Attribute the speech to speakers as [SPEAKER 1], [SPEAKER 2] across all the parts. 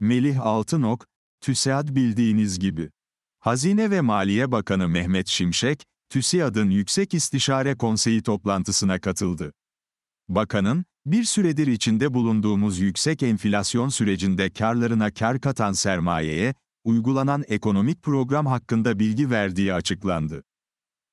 [SPEAKER 1] Melih Altınok, TÜSİAD bildiğiniz gibi. Hazine ve Maliye Bakanı Mehmet Şimşek, TÜSİAD'ın Yüksek İstişare Konseyi toplantısına katıldı. Bakanın, bir süredir içinde bulunduğumuz yüksek enflasyon sürecinde karlarına kar katan sermayeye, uygulanan ekonomik program hakkında bilgi verdiği açıklandı.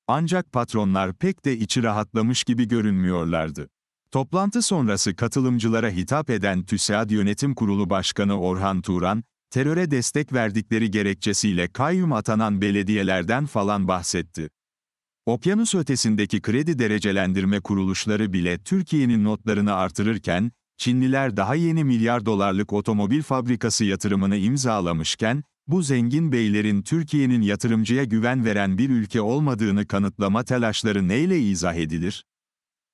[SPEAKER 1] Ancak patronlar pek de içi rahatlamış gibi görünmüyorlardı. Toplantı sonrası katılımcılara hitap eden TÜSİAD Yönetim Kurulu Başkanı Orhan Turan, teröre destek verdikleri gerekçesiyle kayyum atanan belediyelerden falan bahsetti. Okyanus ötesindeki kredi derecelendirme kuruluşları bile Türkiye'nin notlarını artırırken, Çinliler daha yeni milyar dolarlık otomobil fabrikası yatırımını imzalamışken, bu zengin beylerin Türkiye'nin yatırımcıya güven veren bir ülke olmadığını kanıtlama telaşları neyle izah edilir?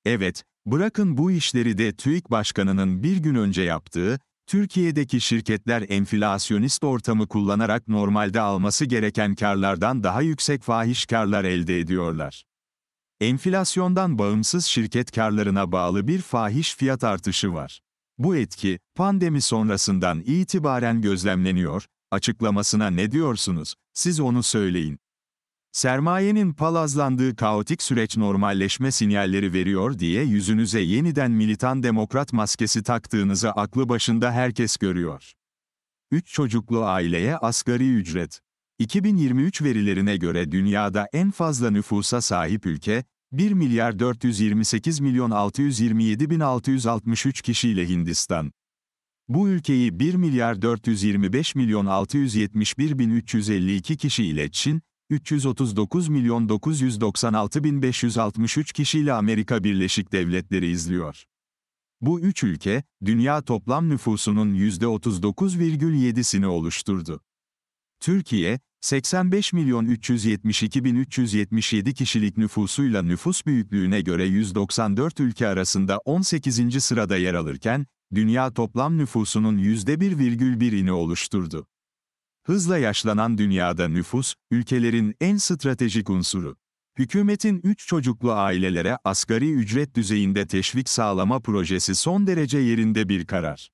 [SPEAKER 1] Evet, Bırakın bu işleri de TÜİK Başkanı'nın bir gün önce yaptığı, Türkiye'deki şirketler enflasyonist ortamı kullanarak normalde alması gereken karlardan daha yüksek fahiş karlar elde ediyorlar. Enflasyondan bağımsız şirket karlarına bağlı bir fahiş fiyat artışı var. Bu etki, pandemi sonrasından itibaren gözlemleniyor, açıklamasına ne diyorsunuz, siz onu söyleyin. Sermayenin palazlandığı kaotik süreç normalleşme sinyalleri veriyor diye yüzünüze yeniden militan demokrat maskesi taktığınızı aklı başında herkes görüyor. 3 çocuklu aileye asgari ücret. 2023 verilerine göre dünyada en fazla nüfusa sahip ülke, 1 milyar 428 milyon 627 bin 663 kişiyle Hindistan. Bu ülkeyi 1 milyar 425 milyon 671 bin 352 kişiyle Çin, 339.996.563 kişiyle Amerika Birleşik Devletleri izliyor. Bu üç ülke, dünya toplam nüfusunun %39,7'sini oluşturdu. Türkiye, 85.372.377 kişilik nüfusuyla nüfus büyüklüğüne göre 194 ülke arasında 18. sırada yer alırken, dünya toplam nüfusunun %1,1'ini oluşturdu. Hızla yaşlanan dünyada nüfus, ülkelerin en stratejik unsuru. Hükümetin 3 çocuklu ailelere asgari ücret düzeyinde teşvik sağlama projesi son derece yerinde bir karar.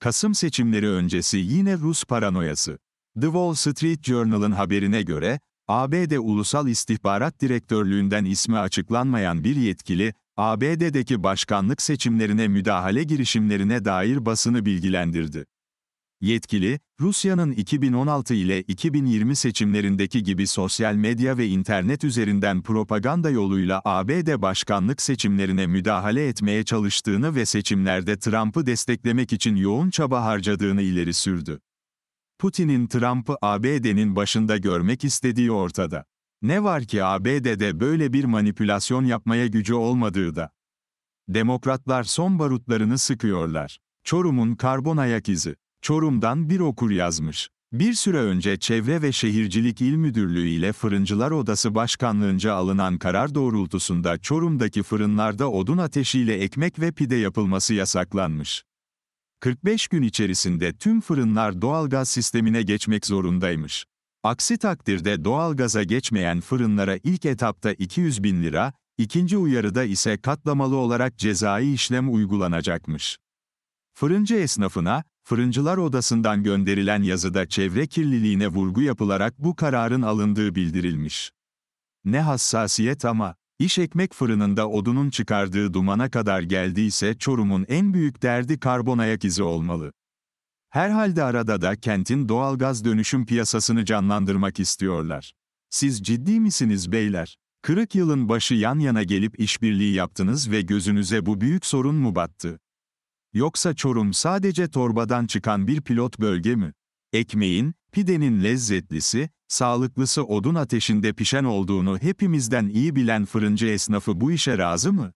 [SPEAKER 1] Kasım seçimleri öncesi yine Rus paranoyası. The Wall Street Journal'ın haberine göre, ABD Ulusal İstihbarat Direktörlüğü'nden ismi açıklanmayan bir yetkili, ABD'deki başkanlık seçimlerine müdahale girişimlerine dair basını bilgilendirdi. Yetkili, Rusya'nın 2016 ile 2020 seçimlerindeki gibi sosyal medya ve internet üzerinden propaganda yoluyla ABD başkanlık seçimlerine müdahale etmeye çalıştığını ve seçimlerde Trump'ı desteklemek için yoğun çaba harcadığını ileri sürdü. Putin'in Trump'ı ABD'nin başında görmek istediği ortada. Ne var ki ABD'de böyle bir manipülasyon yapmaya gücü olmadığı da. Demokratlar son barutlarını sıkıyorlar. Çorum'un karbon ayak izi. Çorum'dan bir okur yazmış. Bir süre önce Çevre ve Şehircilik İl Müdürlüğü ile Fırıncılar Odası Başkanlığınca alınan karar doğrultusunda Çorum'daki fırınlarda odun ateşiyle ekmek ve pide yapılması yasaklanmış. 45 gün içerisinde tüm fırınlar doğalgaz sistemine geçmek zorundaymış. Aksi takdirde doğalgaza geçmeyen fırınlara ilk etapta 200 bin lira, ikinci uyarıda ise katlamalı olarak cezai işlem uygulanacakmış. Fırıncı esnafına, Fırıncılar Odası'ndan gönderilen yazıda çevre kirliliğine vurgu yapılarak bu kararın alındığı bildirilmiş. Ne hassasiyet ama, iş ekmek fırınında odunun çıkardığı dumana kadar geldiyse Çorum'un en büyük derdi karbon ayak izi olmalı. Herhalde arada da kentin doğalgaz dönüşüm piyasasını canlandırmak istiyorlar. Siz ciddi misiniz beyler? Kırık yılın başı yan yana gelip işbirliği yaptınız ve gözünüze bu büyük sorun mu battı? Yoksa Çorum sadece torbadan çıkan bir pilot bölge mi? Ekmeğin, pidenin lezzetlisi, sağlıklısı odun ateşinde pişen olduğunu hepimizden iyi bilen fırıncı esnafı bu işe razı mı?